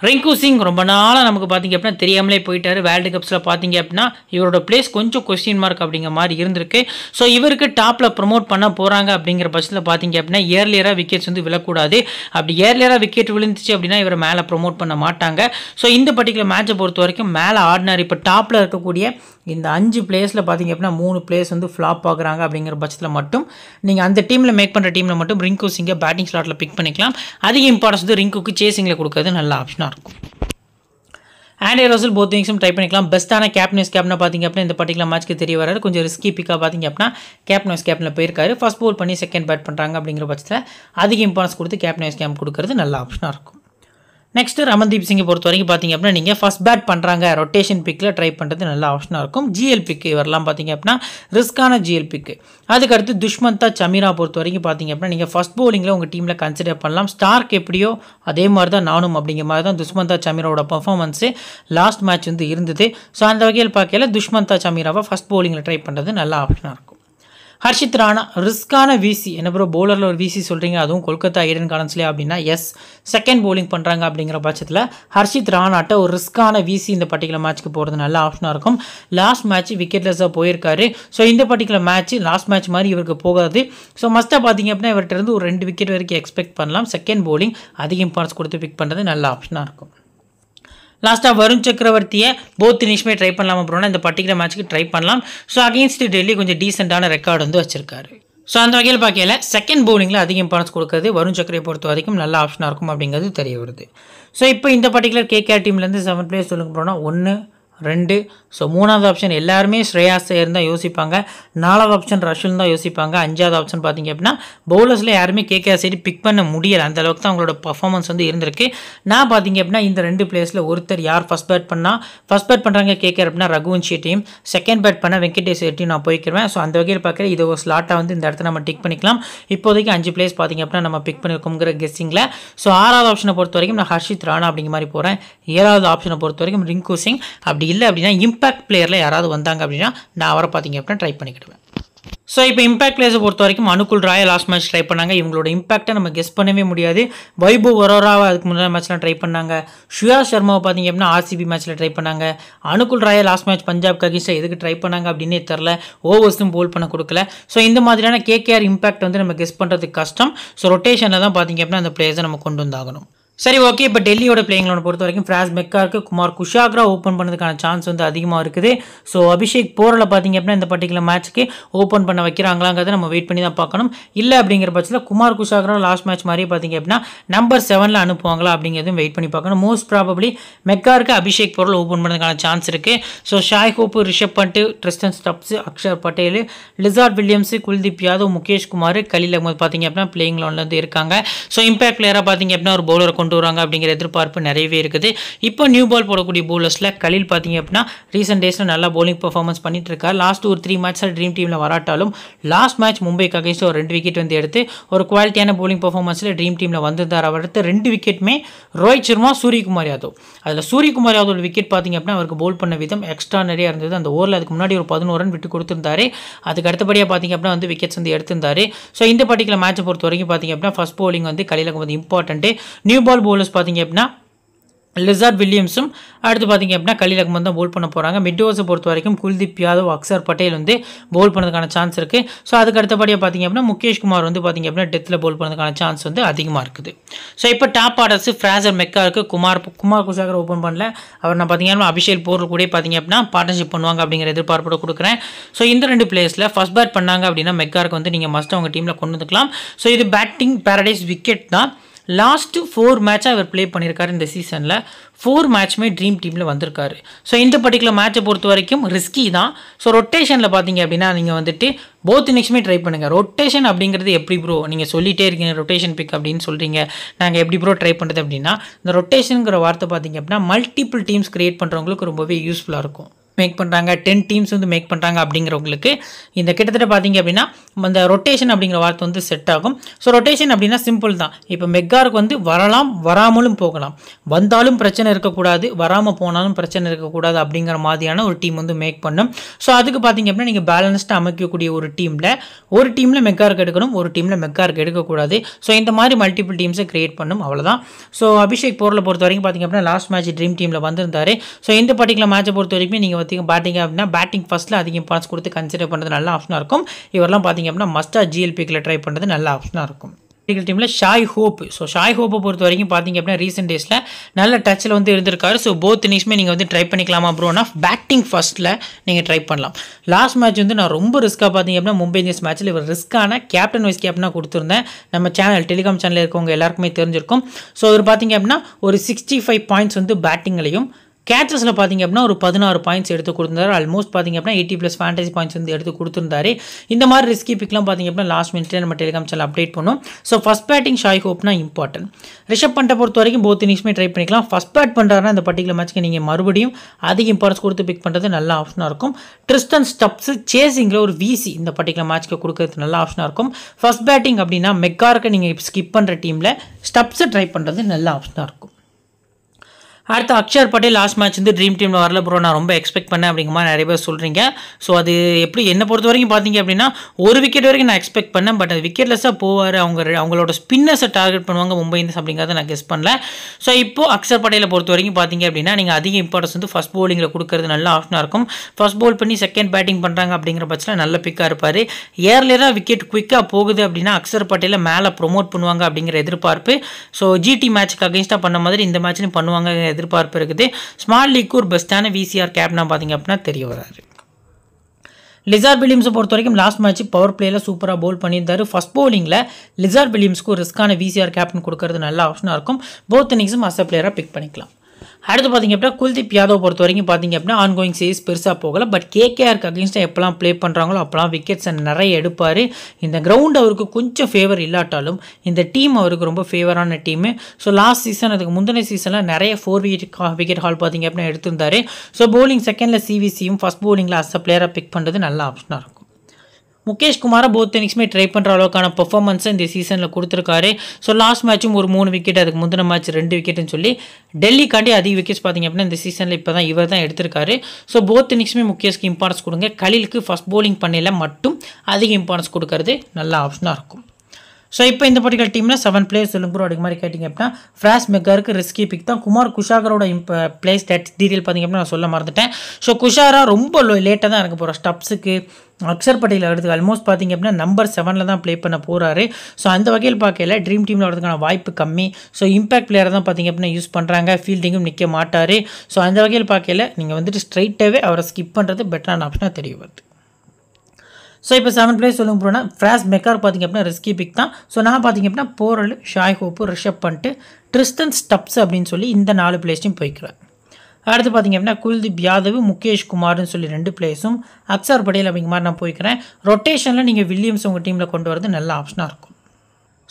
ரிங்கு சிங் ரொம்ப நாளாக நமக்கு பார்த்திங்க அப்படின்னா தெரியாமலே போயிட்டார் வேர்ல்டு கப்ஸில் பார்த்திங்க அப்படின்னா இவரோட பிளேஸ் கொஞ்சம் கொஸ்டின் மார்க் அப்படிங்கிற மாதிரி இருந்திருக்கு ஸோ இவருக்கு டாப்பில் ப்ரொமோட் பண்ண போகிறாங்க அப்படிங்கிற பட்சத்தில் பார்த்திங்க அப்படின்னா இயர்லியராக விக்கெட்ஸ் வந்து விழக்கூடாது அப்படி இயர்லியராக விக்கெட் விழுந்துச்சு அப்படின்னா இவரை மேலே ப்ரொமோட் பண்ண மாட்டாங்க ஸோ இந்த பர்டிகுலர் மேட்சை பொறுத்த வரைக்கும் மேலே ஆடினார் இப்போ டாப்பில் இருக்கக்கூடிய இந்த அஞ்சு பிளேஸில் பார்த்திங்க அப்படின்னா மூணு பிளேஸ் வந்து ஃப்ளாப் ஆகுறாங்க அப்படிங்கிற பட்சத்தில் மட்டும் நீங்கள் அந்த டீமில் மேக் பண்ணுற டீமில் மட்டும் ரிங்கு சிங்கை பேட்டிங் ஸ்லாட்டில் பிக் பண்ணிக்கலாம் அதிக இம்பார்ட்டன்ஸ் வந்து ரிங்குக்கு சேசிங்கில் கொடுக்கறது நல்ல ஆப்ஷனாக நல்லா இருக்கும் ஆண்டி ரோசல் போத் திங்ஸும் ட்ரை பண்ணிக்கலாம் பெஸ்ட்டான கேப்னஸ் கேப்னா பார்த்திங்க அப்படின்னா இந்த பர்டிகுலர் மேட்ச்க்கு தெரிய வராது கொஞ்சம் ரிஸ்கி பிக்காக பார்த்திங்க அப்படின்னா கேப்னஸ் கேப்னில் போயிருக்காரு ஃபஸ்ட் போல் பண்ணி செகண்ட் பேட் பண்ணுறாங்க அப்படிங்கிற பட்சத்தில் அதிக இம்பார்ட்டன்ஸ் கொடுத்து கேப்னஸ் கேம் கொடுக்கறது நல்ல ஆப்ஷனாக இருக்கும் நெக்ஸ்ட்டு ரமன்தீப் சிங்கை பொறுத்த வரைக்கும் பார்த்தீங்க அப்படின்னா நீங்கள் ஃபஸ்ட் பேட் பண்ணுறாங்க ரொட்டேஷன் பிக்கில் ட்ரை பண்ணுறது நல்ல ஆப்ஷனாக இருக்கும் ஜிஎல் பிக்கு இவரெல்லாம் பார்த்தீங்க அப்படின்னா ரிஸ்க்கான ஜிஎல் பிக்கு அதுக்கடுத்து துஷ்மந்தா சமீரா பொறுத்த வரைக்கும் பார்த்தீங்க அப்படின்னா நீங்கள் ஃபஸ்ட் பவுலிங்கில் உங்கள் டீமில் கன்சிடர் பண்ணலாம் ஸ்டார்க் எப்படியோ அதே மாதிரி தான் நானும் அப்படிங்கிற மாதிரி தான் துஷ்மந்தா சமீராவோட பர்ஃபார்மன்ஸு லாஸ்ட் மேட்ச் வந்து இருந்தது ஸோ அந்த வகையில் பார்க்கல துஷ்மந்தா சமீராவை ஃபஸ்ட் பவுலிங்கில் ட்ரை பண்ணுறது நல்ல ஆப்ஷனாக இருக்கும் ஹர்ஷித் ராணா ரிஸ்க்கான விசி என்ன ப்ரோ பவுலரில் ஒரு விசி சொல்கிறீங்க அதுவும் கொல்கத்தா ஈடன் காலன்ஸ்லேயே அப்படின்னா எஸ் செகண்ட் பவுலிங் பண்ணுறாங்க அப்படிங்கிற பட்சத்தில் ஹர்ஷித் ராணாட்ட ஒரு ரிஸ்க்கான விசி இந்த பர்டிகுலர் மேட்ச்க்கு போகிறது நல்ல ஆப்ஷனாக இருக்கும் லாஸ்ட் மேட்ச் விக்கெட்லெஸ்ஸாக போயிருக்காரு ஸோ இந்த பர்டிகுலர் மேட்ச் லாஸ்ட் மேட்ச் மாதிரி இவருக்கு போகாது ஸோ மஸ்ட்டாக பார்த்தீங்க அப்படின்னா இவர்கிட்ட இருந்து ஒரு ரெண்டு விக்கெட் வரைக்கும் எக்ஸ்பெக்ட் பண்ணலாம் செகண்ட் பவுலிங் அதிக இம்பார்ட்டன்ஸ் கொடுத்து பிக் பண்ணுறது நல்ல ஆப்ஷனாக இருக்கும் லாஸ்ட்டாக வருண் சக்கரவர்த்தியை போத் தினேஷுமே ட்ரை பண்ணலாம் அப்புறம்னா இந்த பர்டிகுலர் மேட்ச்சுக்கு ட்ரை பண்ணலாம் ஸோ அகேன்ஸ்ட் டெல்லி கொஞ்சம் டீசெண்டான ரெக்கார்டு வந்து வச்சிருக்காரு ஸோ அந்த வகையில் பார்க்கல செகண்ட் பவுலிங்கில் அதிக இம்பார்ட்டன்ஸ் கொடுக்குறது வருண் சக்கரையை பொறுத்த வரைக்கும் நல்ல ஆப்ஷனாக இருக்கும் அப்படிங்கிறது தெரிய வருது ஸோ இப்போ இந்த பர்டிகுலர் கேஆர் டீம்லேருந்து செவன் பிளேயர் சொல்லுங்க போனால் ஒன்று ரெண்டு ஸோ மூணாவது ஆப்ஷன் எல்லாருமே ஸ்ரேயாஸ் இருந்தால் யோசிப்பாங்க நாலாவது ஆப்ஷன் ரஷுல் தான் யோசிப்பாங்க அஞ்சாவது ஆப்ஷன் பார்த்தீங்க அப்படின்னா பவுலர்ஸில் யாருமே கேகேஆர் சரி பிக் பண்ண முடியலை அந்த அளவுக்கு தான் அவங்களோட பர்ஃபார்மன்ஸ் வந்து இருந்திருக்கு நான் பார்த்தீங்க அப்படின்னா இந்த ரெண்டு பிளேஸில் ஒருத்தர் யார் ஃபஸ்ட் பேட் பண்ணால் ஃபஸ்ட் பேட் பண்ணுறாங்க கேகேஆர் அப்படின்னா ரகுவன்ஷி டீம் செகண்ட் பேட் பண்ணால் வெங்கடேஷ் டீம் நான் போய்க்கிறேன் ஸோ அந்த வகையில் பார்க்குற இது ஒரு ஸ்லாட்டாக வந்து இந்த இடத்த நம்ம டிக் பண்ணிக்கலாம் இப்போதைக்கு அஞ்சு பிளேஸ் பார்த்தீங்க அப்படின்னா நம்ம பிக் பண்ணியிருக்கோங்கிற கெஸ்ஸிங்கில் ஸோ ஆறாவது ஆப்ஷனை பொறுத்த வரைக்கும் நான் ஹர்ஷித் ராணா அப்படிங்கிற மாதிரி போகிறேன் ஏழாவது ஆப்ஷனை பொறுத்த வரைக்கும் ரிங்கு சிங் அப்படி இல்லை அப்படின்னா இம்பாக்ட் பிளேயரில் யாராவது வந்தாங்க அப்படின்னா நான் அவரை பார்த்தீங்க அப்படின்னா ட்ரை பண்ணிக்கிடுவேன் ஸோ இப்போ இம்பாக்ட் பிளேயர்ஸை பொறுத்த வரைக்கும் Anukul Roy last match try பண்ணாங்க இவங்களோட இம்பாக்டை நம்ம கெஸ் பண்ணவே முடியாது வைபவ் வரோராவை அதுக்கு முன்னாடி மேட்ச்லாம் ட்ரை பண்ணாங்க ஷுயா சர்மாவை பார்த்தீங்க அப்படின்னா ஆர்சிபி மேட்ச்சில் ட்ரை பண்ணாங்க அனுகுல் ராயை லாஸ்ட் மேட்ச் பஞ்சாப் ககிஸ்டா எதுக்கு ட்ரை பண்ணாங்க அப்படின்னே தெரில ஓவர்ஸும் போல் பண்ண கொடுக்கல ஸோ இந்த மாதிரியான கேகேஆர் இம்பாக்ட் வந்து நம்ம கெஸ் பண்ணுறதுக்கு கஷ்டம் ஸோ ரொட்டேஷனில் தான் பார்த்தீங்க அப்படின்னா அந்த பிளேயர்ஸை நம்ம கொண்டு வந்தாகணும் சரி ஓகே இப்போ டெல்லியோட பிளேயிங்களோட பொறுத்த வரைக்கும் ஃபிராஸ் மெக்காருக்கு குமார் குஷாக்ரா ஓப்பன் பண்ணதுக்கான சான்ஸ் வந்து அதிகமாக இருக்குது ஸோ அபிஷேக் போரில் பார்த்தீங்க அப்படின்னா இந்த பர்டிகுலர் மேட்ச்சுக்கு ஓப்பன் பண்ண வைக்கிறாங்களாங்கிறத நம்ம வெயிட் பண்ணி தான் பார்க்கணும் இல்லை அப்படிங்கிற பட்சத்தில் குமார் குஷாக்ரா லாஸ்ட் மேட்ச் மாதிரி பார்த்தீங்க அப்படின்னா நம்பர் செவனில் அனுப்புவாங்களா அப்படிங்கிறதும் வெயிட் பண்ணி பார்க்கணும் மோஸ்ட் ப்ராபப்ளி மெக்காருக்கு அபிஷேக் போரில் ஓப்பன் பண்ணதுக்கான சான்ஸ் இருக்குது so Shai Hope Rishabh Pant Tristan Stubbs Axar Patel Lizaad Williams Kuldeep Yadav Mukesh Kumar Khaleel Ahmed பார்த்தீங்க அப்படின்னா பிளேயிங் லோன்லேருந்து இருக்காங்க ஸோ இம்பேக்ட் பிளேயராக பார்த்தீங்க அப்படின்னா ஒரு பவுலர் கொண்டு கொண்டு வராங்க அப்படிங்கிற எதிர்பார்ப்பு நிறையவே இருக்குது இப்போ நியூ பால் போடக்கூடிய பவுலர்ஸில் கலில் பார்த்தீங்க அப்படின்னா ரீசெண்ட் டேஸில் நல்லா போலிங் பர்ஃபார்மன்ஸ் பண்ணிட்டு இருக்கார் லாஸ்ட் ஒரு த்ரீ மேட்ச்ஸாக ட்ரீம் டீமில் வராட்டாலும் லாஸ்ட் மேட்ச் மும்பை அகைன்ஸ்ட் ஒரு ரெண்டு விக்கெட் வந்து எடுத்து ஒரு குவாலிட்டியான பவுலிங் பர்ஃபார்மன்ஸில் ட்ரீம் டீமில் வந்திருந்தார் அவர்த்து ரெண்டு விக்கெட்டுமே ரோஹித் சர்மா சூரியகுமார் யாதவ் அதில் சூரியகுமார் யாதவ் விக்கெட் பார்த்தீங்க அப்படின்னா அவருக்கு போல் பண்ண விதம் எக்ஸ்ட்ரா நிறையா இருந்தது அந்த ஓரில் அதுக்கு முன்னாடி ஒரு பதினோரு ரன் விட்டு கொடுத்துருந்தாரு அதுக்கு அடுத்தபடியாக பார்த்தீங்க அப்படின்னா வந்து விக்கெட்ஸ் வந்து எடுத்திருந்தாரு ஸோ இந்த பர்டிகுலர் மேட்ச்சை பொறுத்த வரைக்கும் பார்த்திங்க அப்படின்னா ஃபஸ்ட் போலிங் வந்து கலையில் கொஞ்சம் important new ball all bowlers பார்த்தீங்க அப்படின்னா லிசார்ட் வில்லியம்ஸும் அடுத்து பார்த்திங்க அப்படின்னா கலீல் அகமது தான் போல் பண்ண போகிறாங்க மிட் ஓவர்ஸை பொறுத்த வரைக்கும் குல்தீப் யாதவ் அக்சர் பட்டேல் வந்து போல் பண்ணுறதுக்கான சான்ஸ் இருக்குது ஸோ அதுக்கு அடுத்தபடியாக பார்த்திங்க அப்படின்னா முகேஷ் குமார் வந்து பார்த்திங்க அப்படின்னா டெத்தில் போல் பண்ணுறதுக்கான சான்ஸ் வந்து அதிகமாக இருக்குது ஸோ இப்போ டாப் ஆர்டர்ஸ் ஃப்ராசர் மெக்கா இருக்குது குமார் குமார் குசாகர் ஓப்பன் பண்ணல அவர் நான் பார்த்தீங்கன்னா அபிஷேக் போர் கூட பார்த்திங்க அப்படின்னா பார்ட்னர்ஷிப் பண்ணுவாங்க அப்படிங்கிற எதிர்பார்ப்போட கொடுக்குறேன் ஸோ இந்த ரெண்டு பிளேஸில் ஃபஸ்ட் பேட் பண்ணாங்க அப்படின்னா மெக்காருக்கு வந்து நீங்கள் மஸ்ட் அவங்க டீமில் கொண்டு வந்துக்கலாம் ஸோ இது பேட்டிங் பேரடைஸ் விக்கெட் தான் லாஸ்ட்டு ஃபோர் மேட்சாக அவர் ப்ளே பண்ணியிருக்காரு இந்த சீசனில் ஃபோர் மேட்ச்சுமே ட்ரீம் டீமில் வந்திருக்காரு ஸோ இந்த பர்டிகுலர் மேட்சை பொறுத்த வரைக்கும் ரிஸ்கி தான் ஸோ ரொட்டேஷனில் பார்த்தீங்க அப்படின்னா நீங்கள் வந்துட்டு போத் இன்னிங்ஸுமே ட்ரை பண்ணுங்கள் ரொட்டேஷன் அப்படிங்கிறது எப்படி ப்ரோ நீங்கள் சொல்லிகிட்டே இருக்கீங்க ரொட்டேஷன் பிக் அப்படின்னு சொல்கிறீங்க நாங்கள் எப்படி ப்ரோ ட்ரை பண்ணுறது அப்படின்னா இந்த ரொட்டேஷனுங்கிற வார்த்தை பார்த்தீங்க அப்படின்னா மல்டிபிள் டீம்ஸ் க்ரியேட் பண்ணுறவங்களுக்கு ரொம்பவே யூஸ்ஃபுல்லாக இருக்கும் மேக் பண்ணுறாங்க டென் டீம்ஸ் வந்து மேக் பண்ணுறாங்க அப்படிங்கிறவங்களுக்கு இந்த கிட்டத்தட்ட பார்த்தீங்க அப்படின்னா இந்த ரொட்டேஷன் அப்படிங்கிற வார்த்தை வந்து செட் ஆகும் ஸோ ரொட்டேஷன் அப்படின்னா சிம்பிள் தான் இப்போ மெக்காருக்கு வந்து வரலாம் வராமலும் போகலாம் வந்தாலும் பிரச்சனை இருக்கக்கூடாது வராமல் போனாலும் பிரச்சனை இருக்கக்கூடாது அப்படிங்கிற மாதிரியான ஒரு டீம் வந்து மேக் பண்ணும் ஸோ அதுக்கு பார்த்தீங்க அப்படின்னா நீங்கள் பேலன்ஸ்டாக அமைக்கக்கூடிய ஒரு டீமில் ஒரு டீமில் மெக்காருக்கு எடுக்கணும் ஒரு டீமில் மெக்காருக்கு எடுக்கக்கூடாது ஸோ இந்த மாதிரி மல்டிபிள் டீம்ஸை கிரியேட் பண்ணும் அவ்வளோதான் ஸோ அபிஷேக் போரில் பொறுத்த வரைக்கும் பார்த்தீங்க அப்படின்னா லாஸ்ட் மேட்ச் ட்ரீம் டீமில் வந்திருந்தார் ஸோ இந்த பர்டிகுலர் மேட்சை பொறுத்த வரைக்கும் நீங்கள் பற்றியும் பார்த்தீங்க அப்படின்னா பேட்டிங் ஃபஸ்ட்டில் அதிக இம்பார்ட்டன்ஸ் கொடுத்து கன்சிடர் பண்ணுறது நல்ல ஆப்ஷனாக இருக்கும் இவரெல்லாம் பார்த்தீங்க அப்படின்னா மஸ்டாக ஜிஎல்பிக்கில் ட்ரை பண்ணுறது நல்ல ஆப்ஷனாக இருக்கும் டெக்னிக்கல் டீமில் ஷாய் ஹோப் ஸோ ஷாய் ஹோப்பை பொறுத்த வரைக்கும் பார்த்தீங்க அப்படின்னா ரீசென்ட் டேஸில் நல்ல டச்சில் வந்து இருந்திருக்காரு ஸோ போத் இன்னிங்ஸுமே நீங்கள் வந்து ட்ரை பண்ணிக்கலாமா ப்ரோனா பேட்டிங் ஃபஸ்ட்டில் நீங்கள் ட்ரை பண்ணலாம் லாஸ்ட் மேட்ச் வந்து நான் ரொம்ப ரிஸ்க்காக பார்த்தீங்க அப்படின்னா மும்பை இந்தியன்ஸ் மேட்ச்சில் இவர் ரிஸ்க்கான கேப்டன் வைஸ் கேப்டனாக கொடுத்துருந்தேன் நம்ம சேனல் டெலிகாம் சேனலில் இருக்கவங்க எல்லாருக்குமே தெரிஞ்சிருக்கும் ஸோ இவர் பார்த்திங்க அப்படின்னா ஒரு சிக்ஸ்டி ஃபைவ் பாயிண்ட்ஸ் வந்து பேட்டிங்லையும் கேட்சஸில் பார்த்திங்க அப்படின்னா ஒரு பதினாறு பாயிண்ட்ஸ் எடுத்து கொடுத்துருந்தாரு ஆல்மோஸ்ட் பார்த்திங்க அப்படின்னா எயிட்டி ப்ளஸ் ஃபேண்டசி பாயிண்ட்ஸ் வந்து எடுத்து கொடுத்துருந்தாரு இந்த மாதிரி ரிஸ்கி பிக்லாம் பார்த்திங்க அப்படின்னா லாஸ்ட் மினிட்ல நம்ம டெலிகாம் சேனல் அப்டேட் பண்ணோம் ஸோ ஃபஸ்ட் பேட்டிங் ஷாய் ஹோப்னா இம்பார்ட்டன்ட் ரிஷப் பண்ட்டை பொறுத்த வரைக்கும் போத் இன்னிங்ஸுமே ட்ரை பண்ணிக்கலாம் ஃபஸ்ட் பேட் பண்ணுறாருன்னா இந்த பர்டிகுலர் மேட்ச்க்கு நீங்கள் மறுபடியும் அதிக இம்பார்ட்டன்ஸ் கொடுத்து பிக் பண்ணுறது நல்ல ஆப்ஷனாக இருக்கும் ட்ரிஸ்டன் ஸ்டப்ஸ் சேசிங்கில் ஒரு விசி இந்த பர்டிகுலர் மேட்ச்க்கு கொடுக்கறது நல்ல ஆப்ஷனாக இருக்கும் ஃபஸ்ட் பேட்டிங் அப்படின்னா மெக்காருக்கு நீங்கள் ஸ்கிப் பண்ணுற டீமில் ஸ்டப்ஸை ட்ரை பண்ணுறது நல்ல ஆப்ஷனாக இருக்கும் அடுத்து அக்ஷர் பட்டேல் லாஸ்ட் மேட்ச் வந்து ட்ரீம் டீமில் வரல ப்ரோ நான் ரொம்ப எக்ஸ்பெக்ட் பண்ணேன் அப்படிங்க மாதிரி நிறைய பேர் சொல்கிறீங்க ஸோ அது எப்படி என்னை பொறுத்த வரைக்கும் பார்த்தீங்க அப்படின்னா ஒரு விக்கெட் வரைக்கும் நான் எக்ஸ்பெக்ட் பண்ணேன் பட் அது விக்கெட்லெஸ்ஸாக போவார் அவங்க அவங்களோட ஸ்பின்னர்ஸை டார்கெட் பண்ணுவாங்க மும்பை இந்தியன்ஸ் அப்படிங்கிறத நான் கெஸ் பண்ணல ஸோ இப்போ அக்ஷர் பட்டேலை பொறுத்த வரைக்கும் பார்த்தீங்க அப்படின்னா நீங்கள் அதிக இம்பார்ட்டன்ஸ் வந்து ஃபஸ்ட் போலிங்கில் கொடுக்கறது நல்ல ஆப்ஷனாக இருக்கும் ஃபஸ்ட் போல் பண்ணி செகண்ட் பேட்டிங் பண்ணுறாங்க அப்படிங்கிற பட்சத்தில் நல்ல பிக்காக இருப்பார் ஏர்லியராக விக்கெட் குயிக்காக போகுது அப்படின்னா அக்ஷர் பட்டேலை மேலே ப்ரொமோட் பண்ணுவாங்க அப்படிங்கிற எதிர்பார்ப்பு ஸோ ஜிடி மேட்ச்க்கு அகேன்ஸ்டாக பண்ண மாதிரி இந்த மேட்ச்லையும் பண்ணுவாங்க எதிர்பார்ப்பு இருக்குது ஸ்மால் லீக்கு ஒரு பெஸ்ட்டான விசிஆர் கேப்னா பார்த்தீங்க அப்படின்னா தெரிய வராது லிசார் வில்லியம்ஸை பொறுத்த வரைக்கும் லாஸ்ட் மேட்ச் பவர் பிளேயில் சூப்பராக போல் பண்ணியிருந்தார் ஃபஸ்ட் போலிங்கில் லிசார் வில்லியம்ஸ்க்கு ஒரு ரிஸ்க்கான விசிஆர் கேப்டன் கொடுக்கறது நல்ல ஆப்ஷனாக இருக்கும் போத் இன்னிங்ஸும் அஸ் பிளேயராக பிக் பண்ணிக்கலாம் அடுத்து பார்த்திங்க அப்படின்னா குல்தீப் யாதவ் பொறுத்த வரைக்கும் பார்த்திங்க அப்படின்னா ஆன்கோயிங் சீரிஸ் பெருசாக போகலை பட் கேகேஆருக்கு அகேன்ஸ்டாக எப்பெல்லாம் ப்ளே பண்ணுறாங்களோ அப்போலாம் விக்கெட்ஸ் நிறைய எடுப்பார் இந்த கிரவுண்ட் அவருக்கு கொஞ்சம் ஃபேவர் இல்லாட்டாலும் இந்த டீம் அவருக்கு ரொம்ப ஃபேவரான டீமு ஸோ லாஸ்ட் சீசன் அதுக்கு முந்தின சீசனில் நிறைய ஃபோர் விக்கெட் விக்கெட் ஹால் பார்த்திங்க அப்படின்னா எடுத்திருந்தாரு ஸோ பவுலிங் செகண்டில் சிவிசியும் ஃபஸ்ட் பவுலிங்கில் அஸ் அ பிளேயராக பிக் பண்ணுறது நல்ல ஆப்ஷனாக இருக்கும் முகேஷ் குமாரை போத் இன்னிங்ஸ் ட்ரை பண்ணுற அளவுக்கான பர்ஃபார்மன்ஸை இந்த சீசனில் கொடுத்துருக்காரு ஸோ லாஸ்ட் மேட்ச்சும் ஒரு மூணு விக்கெட் அதுக்கு முந்தின மேட்ச் ரெண்டு விக்கெட்னு சொல்லி டெல்லிக்காண்டி அதிக விக்கெட்ஸ் பார்த்தீங்க அப்படின்னா இந்த சீசனில் இப்போ தான் இவர் தான் எடுத்திருக்காரு ஸோ போத் இன்னிங்ஸுமே முகேஷ்க்கு இம்பார்ட்டன்ஸ் கொடுங்க கலிலுக்கு ஃபஸ்ட் போலிங் பண்ணையில் மட்டும் அதிக இம்பார்ட்டன்ஸ் கொடுக்கறது நல்ல ஆப்ஷனாக இருக்கும் ஸோ இப்போ இந்த பர்டிகுலர் டீமில் செவன் பிளேயர்ஸ் ப்ரோ அதுக்கு மாதிரி கேட்டிங்க அப்படின்னா ஃப்ராஸ் மெக்காருக்கு ரிஸ்கி பிக் தான் குமார் குஷாகரோட இம்ப பிளேஸ் டீட்டெயில் பார்த்திங்க அப்படின்னா நான் சொல்ல மறந்துட்டேன் ஸோ குஷாரா ரொம்ப லேட்டாக தான் எனக்கு போகிறோம் ஸ்டப்ஸுக்கு அக்ஷர் பட்டேல் அடுத்து ஆல்மோஸ்ட் பார்த்திங்க அப்படின்னா நம்பர் செவனில் தான் ப்ளே பண்ண போகிறாரு ஸோ அந்த வகையில் பார்க்கல ட்ரீம் டீமில் வரதுக்கான வாய்ப்பு கம்மி ஸோ இம்பாக்ட் பிளேயர் தான் பார்த்திங்க அப்படின்னா யூஸ் பண்ணுறாங்க ஃபீல்டிங்கும் நிற்க மாட்டார் ஸோ அந்த வகையில் பார்க்கல நீங்கள் வந்துட்டு ஸ்ட்ரைட்டாகவே அவரை ஸ்கிப் பண்ணுறது பெட்டரான ஆப்ஷனாக தெரிய வருது ஸோ இப்போ செவன் பிளேஸ் சொல்லுங்க போனால் ஃப்ராஸ் மெக்கார் பார்த்திங்க அப்படின்னா ரிஸ்கி பிக் தான் ஸோ நான் பார்த்திங்க அப்படின்னா போரல் ஷாய் ஹோப்பு ரிஷப் பண்ணிட்டு ட்ரிஸ்டன் ஸ்டப்ஸ் அப்படின்னு சொல்லி இந்த நாலு பிளேஸ்டையும் போய்க்கிறேன் அடுத்து பார்த்திங்க அப்படின்னா குல்தீப் யாதவ் முகேஷ் குமார்னு சொல்லி ரெண்டு பிளேஸும் அக்சர் படேல் அப்படிங்கிற மாதிரி நான் போய்க்கிறேன் ரொட்டேஷனில் நீங்கள் வில்லியம்ஸ் உங்கள் டீமில் கொண்டு வரது நல்ல ஆப்ஷனாக இருக்கும்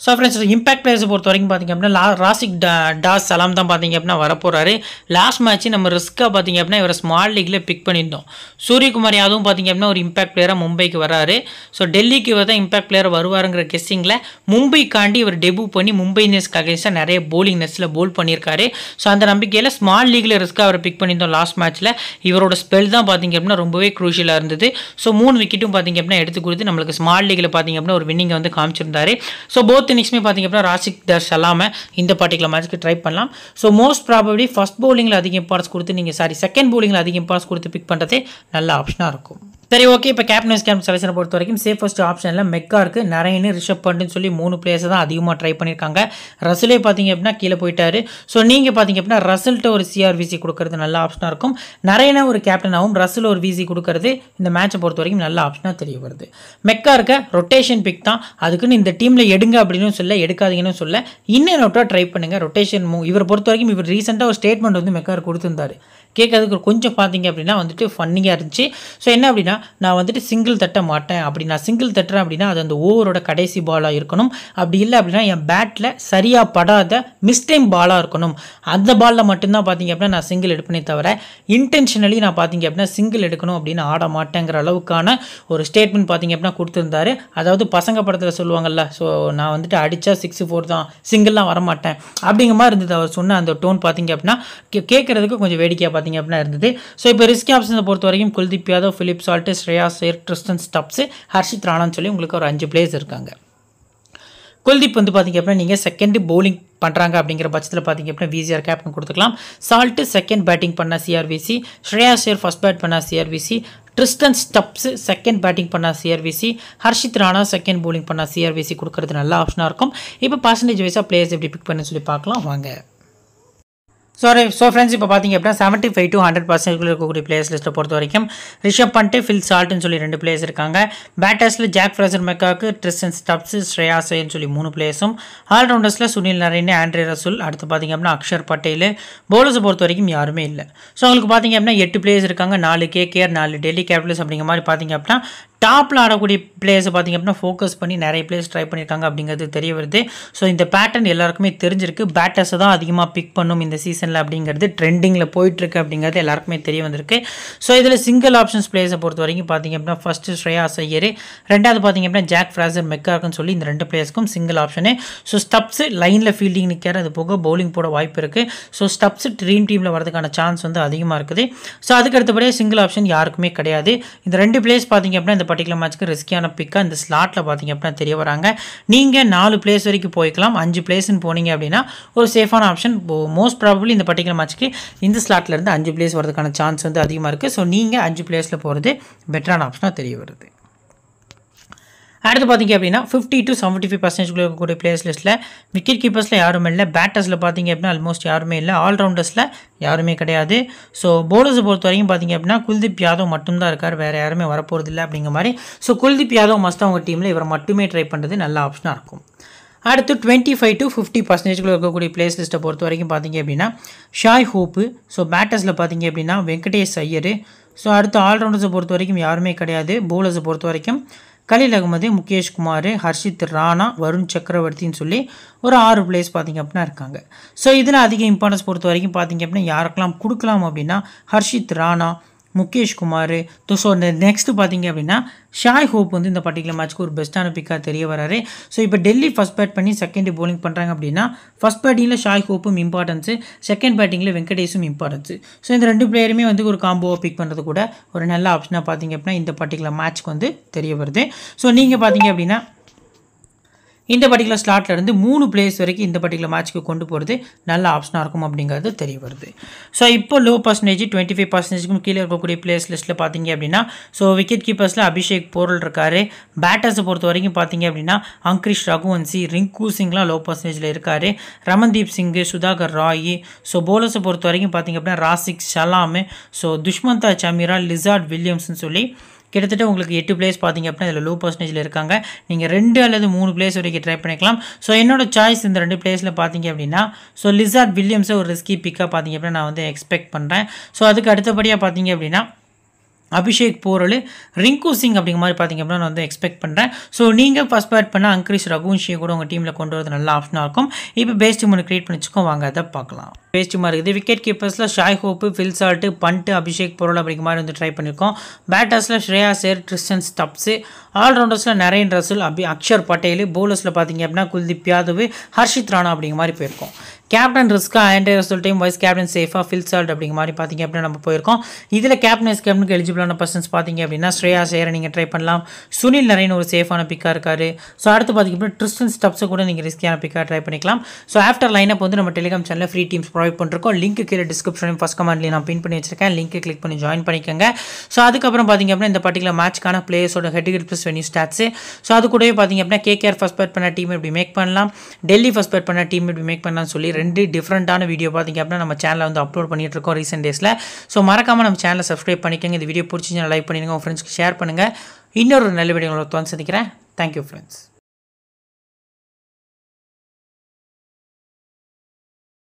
ஸோ ஃப்ரெண்ட்ஸ் இம்பாக்ட் பிளேயர்ஸ் பொறுத்த வரைக்கும் பார்த்திங்க அப்படின்னா லா ராசிக் டா டாஸ் சலாம் தான் பார்த்திங்க அப்படின்னா வரப்போகிறாரு லாஸ்ட் மேட்ச் நம்ம ரிஸ்க்காக பார்த்திங்க அப்படின்னா இவரை ஸ்மால் லீக்கில் பிக் பண்ணியிருந்தோம் சூரியகுமார் யாதவும் பார்த்திங்க அப்படின்னா ஒரு இம்பாக்ட் பிளேயராக மும்பைக்கு வராரு ஸோ டெல்லிக்கு இவர் தான் இம்பாக்ட் பிளேயர் வருவாருங்கிற கெஸ்ஸிங்கில் மும்பைக்காண்டி இவர் டெபு பண்ணி மும்பை இந்தியன்ஸ்க்கு அகேன்ஸ்டாக நிறைய போலிங் நெஸ்ஸில் போல் பண்ணியிருக்காரு ஸோ அந்த நம்பிக்கையில் ஸ்மால் லீக்கில் ரிஸ்க்காக அவர் பிக் பண்ணியிருந்தோம் லாஸ்ட் மேட்ச்சில் இவரோட ஸ்பெல் தான் பார்த்திங்க அப்படின்னா ரொம்பவே குரூஷியலாக இருந்தது ஸோ மூணு விக்கெட்டும் பார்த்திங்க அப்படின்னா எடுத்து கொடுத்து நம்மளுக்கு ஸ்மால் லீக்கில் பார்த்திங்க அப்படின்னா ஒரு வின்னிங்கை வந்து காமிச்சிருந்தாரு ஸோ போத் ஃபோர்த்து இன்னிங்ஸுமே பார்த்திங்க அப்படின்னா ராசிக் தர்ஷ் எல்லாமே இந்த பர்டிகுலர் மேட்ச்க்கு ட்ரை பண்ணலாம் ஸோ மோஸ்ட் ப்ராபப்ளி ஃபஸ்ட் பவுலிங்கில் அதிக இம்பார்ட்டன்ஸ் கொடுத்து நீங்கள் சாரி செகண்ட் பவுலிங்கில் அதிக இம்பார்ட்டன்ஸ் கொடுத்து பிக் பண்ணுறதே நல்ல ஆப்ஷனாக இருக்கும் சரி ஓகே இப்போ கேப்டன்ஸ் கேம்ப் கேப்டன் செலெக்ஷனை பொறுத்த வரைக்கும் சேஃபஸ்ட் ஆப்ஷனில் மெக்கா இருக்குது நிறையனு ரிஷப் பண்ணுன்னு சொல்லி மூணு பிளேயர்ஸ் தான் அதிகமாக ட்ரை பண்ணியிருக்காங்க ரசலே பார்த்தீங்க அப்படின்னா கீழே போயிட்டார் ஸோ நீங்கள் பார்த்தீங்க அப்படின்னா ரசல்ட்டு ஒரு சிஆர்விசி கொடுக்கறது நல்ல ஆப்ஷனாக இருக்கும் நிறையனா ஒரு கேப்டனாகவும் ரசில் ஒரு விசி கொடுக்கறது இந்த மேட்சை பொறுத்த வரைக்கும் நல்ல ஆப்ஷனாக தெரிய வருது மெக்கா இருக்க ரொட்டேஷன் பிக் தான் அதுக்குன்னு இந்த டீமில் எடுங்க அப்படின்னு சொல்ல எடுக்காதீங்கன்னு சொல்ல இன்னும் நோட்டாக ட்ரை பண்ணுங்கள் ரொட்டேஷன் மூவ் இவரை பொறுத்த வரைக்கும் இவர் ரீசெண்டாக ஒரு ஸ்டேட்மெண்ட் வந்து மெக்கார் கொடுத்துருந்தாரு கேட்கறதுக்கு கொஞ்சம் பார்த்தீங்க அப்படின்னா வந்துட்டு ஃபன்னிங்காக இருந்துச்சு ஸோ என்ன அப்படின்னா நான் வந்துட்டு சிங்கிள் தட்ட மாட்டேன் அப்படி நான் சிங்கிள் தட்டுறேன் அப்படின்னா அது அந்த ஓவரோட கடைசி பாலாக இருக்கணும் அப்படி இல்லை அப்படின்னா என் பேட்டில் சரியாக படாத மிஸ்டைம் பாலாக இருக்கணும் அந்த பாலில் மட்டும்தான் பார்த்தீங்க அப்படின்னா நான் சிங்கிள் எடுப்பேனே தவிர இன்டென்ஷனலி நான் பார்த்தீங்க அப்படின்னா சிங்கிள் எடுக்கணும் அப்படின்னு ஆட மாட்டேங்கிற அளவுக்கான ஒரு ஸ்டேட்மெண்ட் பார்த்தீங்க அப்படின்னா கொடுத்துருந்தாரு அதாவது பசங்க படத்தில் சொல்லுவாங்கல்ல ஸோ நான் வந்துட்டு அடித்தா சிக்ஸ் ஃபோர் தான் சிங்கிள்லாம் வரமாட்டேன் அப்படிங்கிற மாதிரி இருந்தது அவர் சொன்ன அந்த டோன் பார்த்தீங்க அப்படின்னா கேட்குறதுக்கு கொஞ்சம் வேடிக்கையாக பார்த்திங்க அப்படின்னா இருந்தது ஸோ இப்போ ரிஸ்கி ஆப்ஷன்ஸை பொறுத்த வரைக்கும் குல்தீப் யாதவ் ஃபிலிப் சால்ட்டு ஸ்ரேயா சேர் ட்ரிஸ்டன் ஸ்டப்ஸு ஹர்ஷித் ராணான்னு சொல்லி உங்களுக்கு ஒரு அஞ்சு பிளேயர்ஸ் இருக்காங்க குல்தீப் வந்து பார்த்திங்க அப்படின்னா நீங்கள் செகண்ட் பவுலிங் பண்ணுறாங்க அப்படிங்கிற பட்சத்தில் பார்த்திங்க அப்படின்னா விசிஆர் கேப்டன் கொடுத்துக்கலாம் சால்ட்டு செகண்ட் பேட்டிங் பண்ணால் சிஆர்விசி ஸ்ரேயா சேர் ஃபஸ்ட் பேட் பண்ணால் C or VC Tristan Stubbs second batting பண்ணால் C or VC Harshit Rana second bowling பண்ணால் சிஆர்விசி கொடுக்கறது நல்ல ஆப்ஷனாக இருக்கும் இப்போ பர்சன்டேஜ் வைஸாக பிளேயர்ஸ் எப்படி பிக் பண்ணு சொல்லி பார்க்கலாம் வாங்க ஸோ ஸோ ஃப்ரெண்ட்ஸ் இப்போ பார்த்திங்க அப்படின்னா செவன்ட்டி ஃபைவ் டு ஹண்ட்ரட் பர்சன்ட்குள்ளே இருக்கக்கூடிய பிளேயர்ஸ் லிஸ்ட்டை பொறுத்த வரைக்கும் ரிஷப் பண்ட்டு ஃபில் சால்ட்னு சொல்லி ரெண்டு பிளேயர்ஸ் இருக்காங்க பேட்டர்ஸில் ஜாக் ஃப்ரெசர் மெக்காக்கு ட்ரிஸ்டன் ஸ்டப்ஸ் ஸ்ரேயாசைன்னு சொல்லி மூணு பிளேயர்ஸும் ஆல்ரவுண்டர்ஸில் சுனில் நரேன் ஆண்ட்ரே ரசூல் அடுத்து பார்த்திங்க அப்படின்னா அக்ஷர் பட்டேல் போலர்ஸை பொறுத்த வரைக்கும் யாருமே இல்லை ஸோ அவங்களுக்கு பார்த்திங்க அப்படின்னா எட்டு பிளேயர்ஸ் இருக்காங்க நாலு கே கேர் நாலு டெல்லி கேபிட்டல்ஸ் அப்படிங்கிற மாதிரி பார்த்திங்க அப்படின்னா டாப்பில் ஆடக்கூடிய பிளேயர்ஸை பார்த்திங்க அப்படின்னா ஃபோக்கஸ் பண்ணி நிறைய பிளேயர்ஸ் ட்ரை பண்ணியிருக்காங்க அப்படிங்கிறது தெரிய வருது ஸோ இந்த பேட்டர்ன் எல்லாருக்குமே தெரிஞ்சிருக்கு பேட்டர்ஸை தான் அதிகமாக பிக் பண்ணும் இந்த சீசனில் அப்படிங்கிறது ட்ரெண்டிங்கில் போயிட்டுருக்கு அப்படிங்கிறது எல்லாருக்குமே தெரிய வந்திருக்கு ஸோ இதில் சிங்கிள் ஆப்ஷன்ஸ் பிளேயர்ஸை பொறுத்த வரைக்கும் பார்த்திங்க அப்படின்னா ஃபஸ்ட்டு ஸ்ரேயா சையர் ரெண்டாவது பார்த்திங்க அப்படின்னா ஜாக் ஃப்ராசர் மெக்கார்க்குன்னு சொல்லி இந்த ரெண்டு பிளேயர்ஸ்க்கும் சிங்கிள் ஆப்ஷனு ஸோ ஸ்டப்ஸு லைனில் ஃபீல்டிங் நிற்கிற அது போக பவுலிங் போட வாய்ப்பு இருக்குது ஸோ ஸ்டப்ஸு ட்ரீம் டீமில் வரதுக்கான சான்ஸ் வந்து அதிகமாக இருக்குது ஸோ அதுக்கு அடுத்தபடியே சிங்கிள் ஆப்ஷன் யாருக்குமே கிடையாது இந்த ரெண்டு பிளேயர்ஸ் பார்த்திங்க அப்படின்னா இந்த பர்டிகுலர் மேட்ச்சுக்கு ரிஸ்கியான பிக்காக இந்த ஸ்லாட்டில் பார்த்தீங்க அப்படின்னா தெரிய வராங்க நீங்கள் நாலு பிளேஸ் வரைக்கும் போய்க்கலாம் அஞ்சு பிளேஸ்ன்னு போனீங்க அப்படின்னா ஒரு சேஃபான ஆப்ஷன் மோஸ்ட் ப்ராபபிளி இந்த பர்டிகுலர் மேட்ச்சுக்கு இந்த ஸ்லாட்லேருந்து அஞ்சு பிளேஸ் வரதுக்கான சான்ஸ் வந்து அதிகமாக இருக்குது ஸோ நீங்கள் அஞ்சு பிளேஸில் போகிறது பெட்டரான ஆப்ஷனாக தெரிய வருது அடுத்து பார்த்தீங்க அப்படின்னா fifty to seventy five percentage இருக்கக்கூடிய பிளேயர்ஸ் லிஸ்ட்டில் விக்கெட் கீப்பர்ஸில் யாரும் இல்லை பேட்டர்ஸில் பார்த்தீங்க அப்படின்னா ஆல்மோஸ்ட் யாருமே இல்லை ஆல்ரவுண்டர்ஸில் யாருமே கிடையாது ஸோ போலர்ஸை பொறுத்த வரைக்கும் பார்த்தீங்க அப்படின்னா குல்தீப் யாதவ் மட்டும்தான் இருக்கார் வேறு யாருமே வரப்போகிறது இல்லை அப்படிங்கிற மாதிரி ஸோ குல்தீப் யாதவ் மஸ்ட் அவங்க டீமில் இவரை மட்டுமே ட்ரை பண்ணுறது நல்ல ஆப்ஷனாக இருக்கும் அடுத்து டுவெண்ட்டி ஃபைவ் டு ஃபிஃப்டி பர்சன்டேஜ்களில் இருக்கக்கூடிய பிளேஸ் லிஸ்ட்டை பொறுத்த வரைக்கும் பார்த்தீங்க அப்படின்னா ஷாய் ஹோப்பு ஸோ பேட்டர்ஸில் பார்த்தீங்க அப்படின்னா வெங்கடேஷ் ஐயர் ஸோ அடுத்து ஆல்ரவுண்டர்ஸை பொறுத்த வரைக்கும் யாருமே கிடையாது போலர்ஸை பொறுத்த வரைக்கும் கலில் அகமது முகேஷ்குமார் ஹர்ஷித் ராணா வருண் சக்கரவர்த்தின்னு சொல்லி ஒரு ஆறு பிளேஸ் பார்த்திங்க அப்படின்னா இருக்காங்க ஸோ இதில் அதிக இம்பார்ட்டன்ஸ் பொறுத்த வரைக்கும் பார்த்திங்க அப்படின்னா யாருக்கெல்லாம் கொடுக்கலாம் அப்படின்னா ஹர்ஷித் ராணா முகேஷ் குமார் ஸோ ஸோ இந்த நெக்ஸ்ட்டு பார்த்தீங்க அப்படின்னா ஷாய் ஹோப் வந்து இந்த பர்டிகுலர் மேட்ச்க்கு ஒரு பெஸ்ட்டான பிக்காக தெரிய வராரு ஸோ இப்போ டெல்லி ஃபஸ்ட் பேட் பண்ணி செகண்ட் போலிங் பண்ணுறாங்க அப்படின்னா ஃபஸ்ட் பேட்டிங்கில் ஷாய் ஹோப்பும் இம்பார்ட்டன்ஸு செகண்ட் பேட்டிங்கில் வெங்கடேஷும் இம்பார்ட்டன்ஸு ஸோ இந்த ரெண்டு பிளேயருமே வந்து ஒரு காம்போவை பிக் பண்ணுறது கூட ஒரு நல்ல ஆப்ஷனாக பார்த்தீங்க அப்படின்னா இந்த பர்டிகுலர் மேட்ச்க்கு வந்து தெரிய வருது ஸோ நீங்கள் பார்த்தீங்க அப்படின்னா இந்த பர்டிகுலர் ஸ்லாட்டில் இருந்து மூணு பிளேயர்ஸ் வரைக்கும் இந்த பர்டிகுலர் மேட்ச்க்கு கொண்டு போகிறது நல்ல ஆப்ஷனாக இருக்கும் அப்படிங்கிறது தெரிய வருது ஸோ இப்போ லோ பர்சன்டேஜ் டுவெண்ட்டி ஃபைவ் பர்சன்டேஜ்க்கும் கீழே இருக்கக்கூடிய பிளேயர்ஸ் லிஸ்ட்டில் பார்த்தீங்க அப்படின்னா ஸோ விக்கெட் கீப்பர்ஸில் அபிஷேக் போரல் இருக்கார் பேட்டர்ஸை பொறுத்த வரைக்கும் பார்த்தீங்க அப்படின்னா அங்கிரிஷ் ரகுவன்சி ரிங்கு சிங்லாம் லோ பர்சன்டேஜில் இருக்கார் ரமன்தீப் சிங்கு சுதாகர் ராய் ஸோ போலர்ஸை பொறுத்த வரைக்கும் பார்த்தீங்க அப்படின்னா ராசிக் சலாமு ஸோ துஷ்மந்தா சமீரா லிசார்ட் வில்லியம்ஸ்னு சொல்லி கிட்டத்தட்ட உங்களுக்கு எட்டு பிளேஸ் பார்த்தீங்க அப்படின்னா இதில் லோ பர்சன்டேஜில் இருக்காங்க நீங்கள் ரெண்டு அல்லது மூணு பிளேஸ் வரைக்கும் ட்ரை பண்ணிக்கலாம் ஸோ என்னோட சாய்ஸ் இந்த ரெண்டு பிளேஸில் பார்த்தீங்க அப்படின்னா ஸோ லிசார்ட் வில்லியம்ஸை ஒரு ரிஸ்கி பிக்காக பார்த்தீங்க அப்படின்னா நான் வந்து எக்ஸ்பெக்ட் பண்ணுறேன் ஸோ அதுக்கு அடுத்தபடியாக பார்த்தீங்க அப்படின்னா அபிஷேக் போரல் ரிங்கு சிங் அப்படிங்கிற மாதிரி பார்த்திங்க அப்படின்னா நான் வந்து எக்ஸ்பெக்ட் பண்ணுறேன் ஸோ நீங்கள் ஃபஸ்ட் பேட் பண்ணால் அங்கிரீஷ் ரகுவன்ஷியை கூட உங்கள் டீமில் கொண்டு வரது நல்ல ஆப்ஷனாக இருக்கும் இப்போ பேஸ்ட் ஒன்று க்ரியேட் பண்ணி வாங்க அதை பார்க்கலாம் பேஸ்ட் இருக்குது விக்கெட் கீப்பர்ஸில் Shai Hope Phil Salt Pant Abishek Porel அப்படிங்கிற மாதிரி வந்து ட்ரை பண்ணியிருக்கோம் பேட்டர்ஸில் ஸ்ரேயா சேர் ட்ரிஸ்டன் ஸ்டப்ஸு ஆல்ரவுண்டர்ஸில் நரேன் ரசூல் அபி அக்ஷர் பட்டேலு போலர்ஸில் பார்த்திங்க அப்படின்னா குல்தீப் யாதவ் ஹர்ஷித் ராணா அப்படிங்கிற மாதிரி போயிருக்கோம் கேப்டன் ரிஸ்க்காக and result time wise captain சேஃபாக ஃபில் சால்ட் அப்படிங்கிற மாதிரி பார்த்தீங்க அப்படின்னா நம்ம போயிருக்கோம் இதில் கேப்டன் வைஸ் கேப்டனுக்கு எலிஜிபிளான பர்சன்ஸ் பார்த்தீங்க அப்படின்னா ஸ்ரேயா சேரை நீங்கள் ட்ரை பண்ணலாம் சுனில் நரேன் ஒரு சேஃபான பிக்காக இருக்காரு ஸோ அடுத்து பார்த்திங்க ட்ரிஸ்டன் ஸ்டப்ஸை கூட நீங்கள் ரிஸ்கியான பிக்காக ட்ரை பண்ணிக்கலாம் ஸோ ஆஃப்டர் லைனப் வந்து நம்ம டெலிகிராம் சேனலில் ஃப்ரீ டீம்ஸ் ப்ரொவைட் பண்ணிருக்கோம் லிங்க் கீழே டிஸ்கிரிப்ஷனையும் ஃபஸ்ட் கமெண்ட்லேயும் நான் பின் பண்ணி வச்சிருக்கேன் லிங்க் கிளிக் பண்ணி ஜாயின் பண்ணிக்கோங்க ஸோ அதுக்கப்புறம் பார்த்திங்க அப்படின்னா இந்த பர்டிகுலர் மேட்ச்க்கான பிளேயர்ஸோட ஹெட்கிட் ப்ளஸ் வெனியூ ஸ்டாட்ஸு ஸோ அது கூடவே பார்த்திங்க அப்படின்னா கேகேஆர் ஃபஸ்ட் பேட் பண்ண டீம் எப்படி மேக் பண்ணலாம் டெல்லி ஃபஸ்ட் பேட் பண்ண டீம் எப்படி மேக் பண்ணலாம்னு சொல்லி ரெண்டு டிஃப்ரெண்ட்டான வீடியோ பார்த்திங்க அப்படின்னா நம்ம சேனலில் வந்து அப்லோட் பண்ணிகிட்டு இருக்கோம் ரீசெண்ட் டேஸில் ஸோ மறக்காமல் நம்ம சேனலை சப்ஸ்கிரைப் பண்ணிக்கோங்க இந்த வீடியோ பிடிச்சிங்கன்னா லைக் பண்ணிடுங்க உங்கள் ஃப்ரெண்ட்ஸ்க்கு ஷேர் பண்ணுங்கள் இன்னொரு நல்ல வீடியோ உங்களுக்கு வந்து சந்திக்கிறேன் தேங்க்யூ ஃப்ரெண்ட்ஸ்